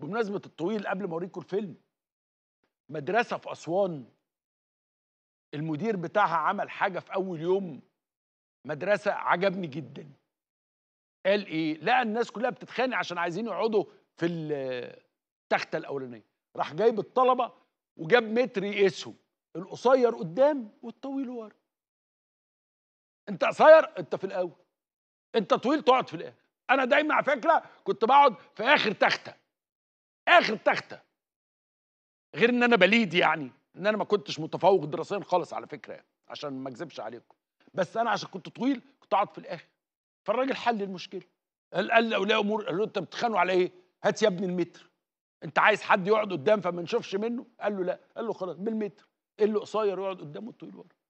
بمناسبه الطويل قبل ما اوريكم الفيلم مدرسه في اسوان المدير بتاعها عمل حاجه في اول يوم مدرسه عجبني جدا قال ايه لقى الناس كلها بتتخانق عشان عايزين يقعدوا في التخته الاولانيه راح جايب الطلبه وجاب متر يقيسهم القصير قدام والطويل ورا انت قصير انت في الاول انت طويل تقعد في الاخر انا دايما على فكره كنت بقعد في اخر تخته اخر تخته غير ان انا بليد يعني ان انا ما كنتش متفوق دراسيا خالص على فكره يعني عشان ما اكذبش عليكم بس انا عشان كنت طويل كنت اقعد في الاخر فالراجل حل المشكله قال قال اولياء امور قال له انت بتخانوا على ايه؟ هات يا ابني المتر انت عايز حد يقعد قدام فما نشوفش منه؟ قال له لا قال له خلاص بالمتر اللي قصير يقعد قدامه والطويل ورا